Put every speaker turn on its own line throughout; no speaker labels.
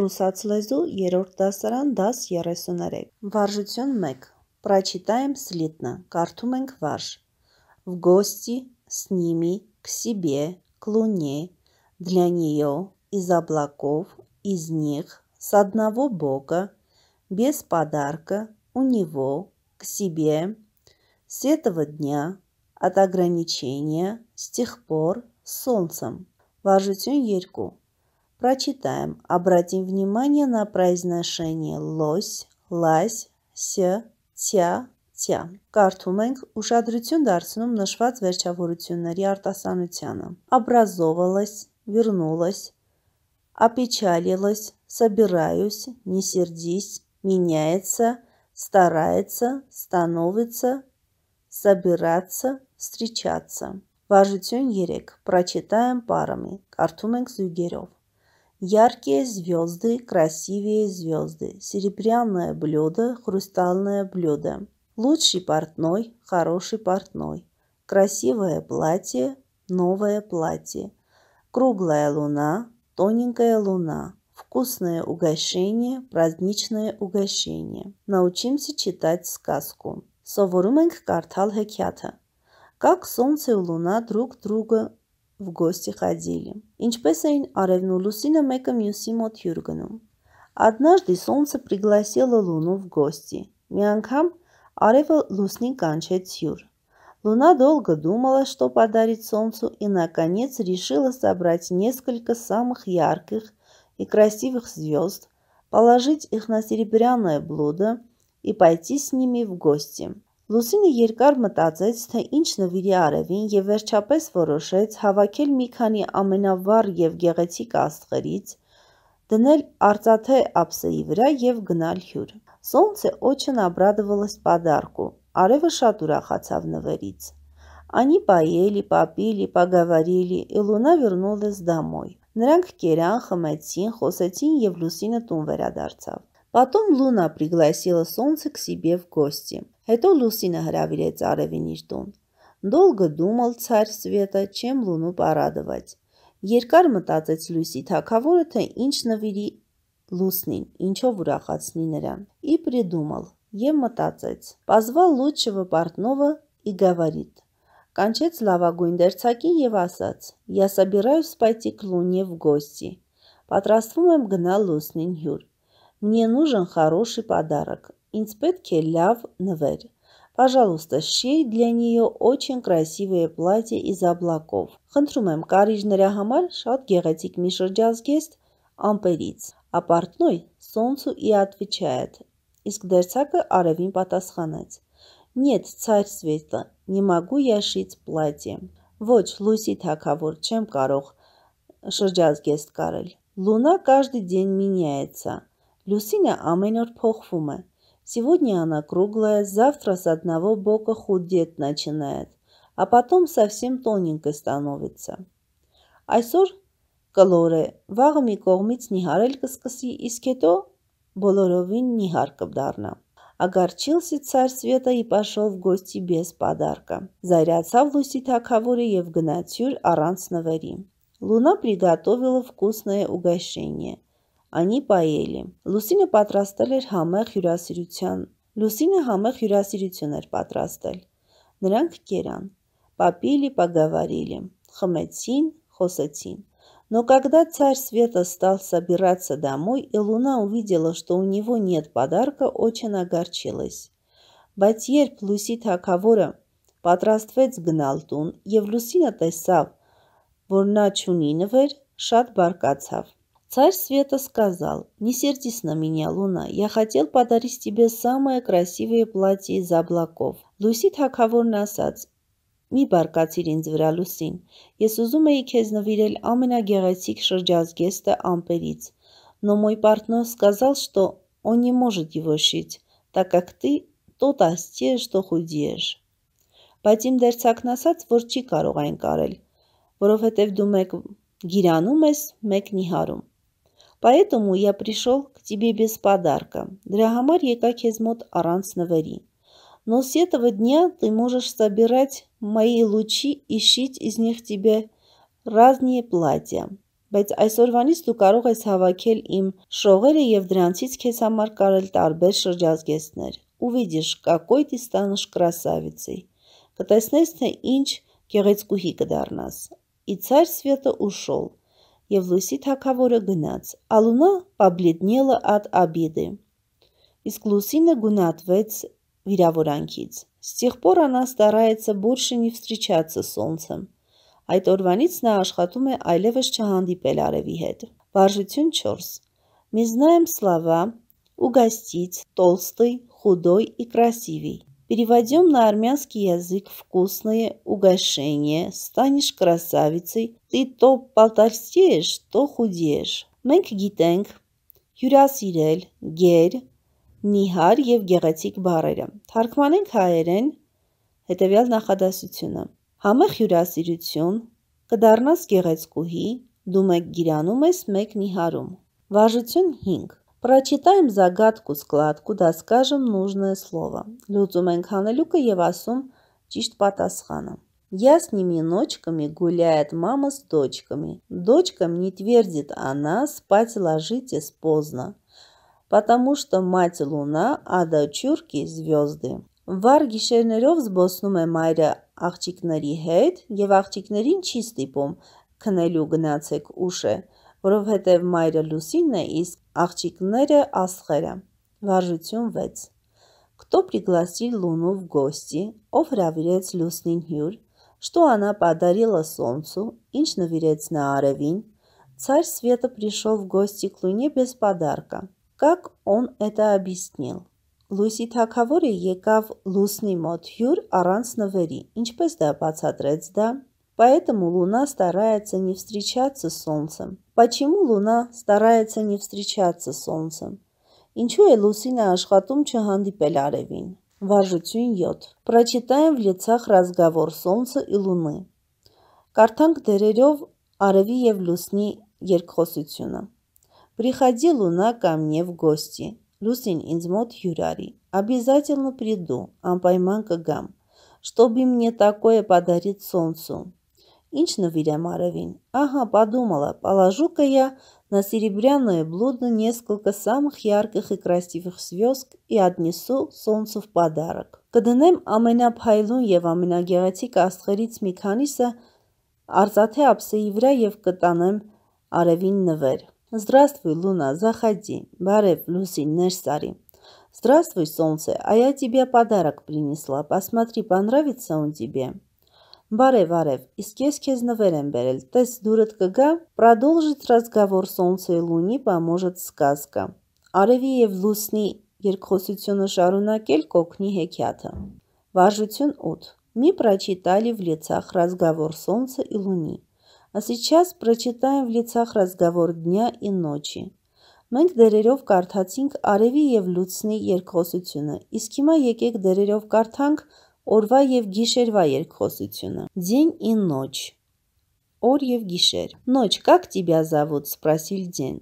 Ռուսաց լեզու երրորդ դասարան դաս 33։ Վարժություն 1։ Прочитаем слитно. Կարդում ենք վարժ. В гости с ними к себе к луне для нее из облаков из них с одного бога без подарка у него к себе с этого дня от ограничения с тех пор солнцем. Варжություն 2 Прочитаем. Обратим внимание на произношение лось, լայս, ս, թյա, թյա։ Կարդում ենք ուշադրություն դարձնում նշված վերջավորությունների արտասանությանը։ Образовалась, вернулась, опечалилась, собираюсь, не сердись, меняется, старается, становится, собираться, встречаться։ Վարժություն 3. Прочитаем парами։ Картуменг ենք Яркие звезды, красивые звезды, серебряное блюдо, хрустальное блюдо. Лучший портной, хороший портной. Красивое платье, новое платье. Круглая луна, тоненькая луна. Вкусное угощение, праздничное угощение. Научимся читать сказку. Սովորում картал կարդալ Как солнце и луна друг друга в гости ходили. Ինչպես էին արևն ու լուսինը մեկը մյուսի մոտ հյուր գնում։ Однажды солнце пригласило Луну в гости. Մի անգամ արևը լուսնին կանչեց հյուր։ Луна долго думала, что подарить солнцу, и, наконец, решила собрать несколько самых ярких и красивых звезд, положить их на серебряное блюдо и пойти с ними в гости. Լուսինը երկար մտածեց, թե ինչ նվիրի արևին և վերջապես որոշեց հավաքել մի քանի ամենավառ և գեղեցիկ աստղերից, դնել արծաթե ափսեի վրա և գնալ հյուր։ Солнце очень обрадовалось подарку. Արևը շատ ուրախացավ նվերից։ Они поели, попили, поговорили, и Луна вернулась домой. Նրանք կերան, խմեցին, խոսեցին և Լուսինը տուն վերադարձավ։ Потом Луна пригласила солнце к себе в гости. Հետո լուսինը հրավիրեց արևին իր տուն։ Դոլգը դումալ ցար սվետը չեմ լունու պարադված։ Երկար մտածեց լույսի թակավորը, թե ինչ նվիրի լուսնին, ինչով ուրախացնի նրան։ Իբրի դումալ եւ մտածեց։ Պազվալ լուչը պարտնովը и говорит. Կանչեց լավագույն դերցակին եւ ասաց. «Я собираюсь пойти к Луне в гости. Պատրաստվում եմ գնալ լուսնին հյուր։ Мне нужен хороший подарок. Ինձ պետք է լավ նվեր։ Пожалуйста, շիր для нее очень красивое платье из облаков։ Խնդրում եմ, կարիջ նրա համար շատ գեղեցիկ մի շրջազգեստ ամպերից։ Ապարտնոյ солнцу и отвечает։ Իսկ դերցակը արևին պատասխանեց. Нет, царь Света, не могу я шить платье։ Ոչ, լույսի թակավոր չեմ կարող շրջազգեստ կարել։ Լունա каждый день меняется։ Լուսինը ամեն օր փոխվում է։ Сегодня она круглая, завтра с одного бока худеть начинает, а потом совсем тоненькой становится. Айсур կլոր вагами վաղը մի կողմից նիհարել искето болоровин հետո բոլորովին նիհար Огорчился царь света и пошел в гости без подарка. Заряцав Луси Таковури и в Гнатюль Аранс Навари. Луна приготовила вкусное угощение. Անի Պայելի։ Լուսինը պատրաստել էր համեղ հյուրասիրության։ Լուսինը համեղ հյուրասիրություն էր պատրաստել։ Նրանք կերան։ Папили, поговорили, խմեցին, խոսեցին. Но когда царь света стал собираться домой, и луна увидела, что у него нет подарка, очень огорчилась։ Բայց երբ Լուսի թակավորը պատրաստվեց գնալ տուն եւ Լուսինը տեսավ, որ նա ճունինը վեր, շատ բարկացավ։ Царь Света сказал, «Не сердись на меня, Луна, я хотел подарить тебе самое красивое платье из облаков». Լուսի թակավորն ասաց. «Մի բարկացիր ինձ վրա լուսին, ես ուզում էի քեզ նվիրել ամենագեղեցիկ շրջազգեստը ամպերից, но мой партнер сказал, что он не может его шить, так как ты то толстеешь, что худеешь». Բայց իմ դերցակն ասաց, որ չի կարող այն կարել, որովհետև դու մեկ գիրանում ես, մեկ նիհարում։ Поэтому я пришел к тебе без подарка. Դրա համար եկա քեզ մոտ առանց նվերի։ Но с этого дня ты можешь собирать мои лучи и шить из них тебе разные платья. Բայց այսօրվանից դու կարող ես հավաքել իմ շողերը եւ դրանցից քեզ համար կարել տարբեր շրջազգեստներ։ Увидишь, какой ты станешь красавицей. Կտեսնես, թե ինչ գեղեցկուհի կդառնաս։ И царь света ушел և լուսի թակավորը գնաց, ալունա պաբլիտնելը ատ աբիդը։ Իսկ լուսինը գունատվեց վիրավորանքից։ Ստեղպոր անա ստարայեցը բորշը նի վստրիչացը սոնցը։ Այդ օրվանից նա աշխատում է այլևս չհանդիպել արևի հետ։ Վարժություն 4։ Միզնայեմ Սլավա, Ուգաստից, Տոլստый, Խուդոյ и Красивый։ Переводим на армянский язык вкусные угощения. Станешь красавицей, ты то полтостеешь, то худеешь. Մենք գիտենք հյուրասիրել, գեր, նիհար եւ գեղեցիկ բառերը։ Թարգմանենք հայերեն հետեւյալ նախադասությունը. Համեղ հյուրասիրություն կդառնաս գեղեցկուհի, դու մեկ գիրանում ես, մեկ նիհարում։ Վարժություն 5 Прочитаем загадку, складку да скажем нужное слово. Լուծում ենք հանելուկը եւ ասում ճիշտ պատասխանը։ Я с ними ночками гуляет мама с дочками. Дочкам не твердит она, спать ложитесь поздно, потому что мать луна, а дочурки звезды. Варги գիշերներով с боснуме մայրը աղջիկների հետ եւ чистый пом ստիպում քնելու գնացեք уши. որովհետև մայրը Լուսինն է, իսկ աղջիկները Ասխերը։ Վարժություն 6 Кто пригласил Луну в гости, ով հրավիրեց Լուսնին հյուր, что она подарила солнцу, ինչ նվիրեց նա արևին, царь света пришел в гости к Луне без подарка. Как он это объяснил? Լուսի թակավորը եկավ Լուսնի մոտ հյուր առանց նվերի, ինչպես դա բացատրեց դա, Поэтому Луна старается не встречаться с Солнцем. Почему Луна старается не встречаться с Солнцем? Ինչու է լուսինը чаганди пеляревин. արևին։ Վարժություն 7։ Прочитаем в лицах разговор Солнца и Луны։ Կարդանք դերերով аравиев лусни լուսնի երկխոսությունը։ Приходи, Луна, ко мне в гости. Лусин ինձ մոտ Обязательно приду, ампайманка гам. Чтобы мне такое подарить солнцу? Ինչ նվիրեմ Արևին։ Ага, подумала, положу-ка я на серебряное блюдо несколько самых ярких и красивых звезд и отнесу солнцу в подарок։ Կդնեմ ամենափայլուն եւ ամենագեղեցիկ աստղերից մի քանիսը արծաթե ափսեի վրա եւ կտանեմ արևին նվեր։ Здравствуй, Луна, заходи. Բարև, Լուսին, ներսարի։ Здравствуй, солнце. А я тебе подарок принесла. Посмотри, понравится он тебе. Բարև, արև, իսկ ես քեզ նվեր եմ բերել, տես դուրդ կգա, պրադոլժից ռազգավոր սոնցե լունի պամոժըտ սկասկա։ Արևի և լուսնի երկխոսությունը շարունակել կոգնի հեքիաթը։ Վարժություն 8. Ми прочитали в лицах разговор солнца и луни, а сейчас прочитаем в лицах разговор дня и ночи։ Մենք դերերով կարդացինք արևի և լուցնի երկխոսությունը, իսկ հիմա եկեք դերերով կարդանք օրվա եւ գիշերվա երկխոսությունը։ День и ночь. Օր եւ գիշեր։ Ночь, как тебя зовут? спросил день.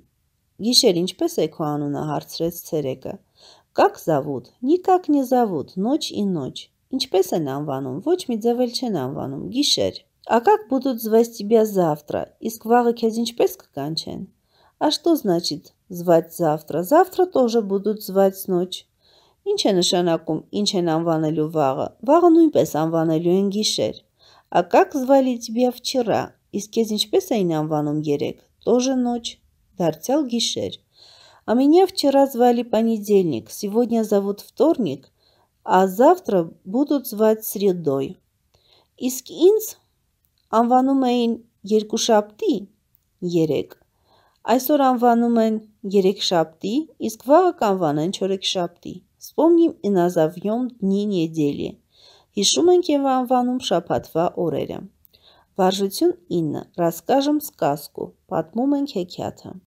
Գիշեր ինչպես է քո անունը հարցրեց ցերեկը։ Как зовут? Никак не зовут. Ночь и ночь. Ինչպես են անվանում։ Ոչ մի ձև էլ չեն անվանում։ Գիշեր։ А как будут звать тебя завтра? Իսկ վաղը քեզ ինչպես կկանչեն։ А что значит звать завтра? Завтра тоже будут звать ночь. Ինչ է նշանակում, ինչ են անվանելու վաղը։ Վաղը նույնպես անվանելու են գիշեր։ А как звали тебя вчера? Իսկ ես ինչպես էին անվանում երեք։ Тоже ночь, դարձյալ գիշեր։ А меня вчера звали понедельник, сегодня зовут вторник, а завтра будут звать средой։ Իսկ ինձ անվանում էին երկուշաբթի, երեք։ Այսօր անվանում են երեքշաբթի, իսկ վաղը կանվանեն չորեքշաբթի։ Вспомним и назовем дни недели։ Հիշում ենք եւ անվանում շաբաթվա օրերը։ Վարժություն 9. Расскажем сказку. Պատմում ենք հեքիաթը։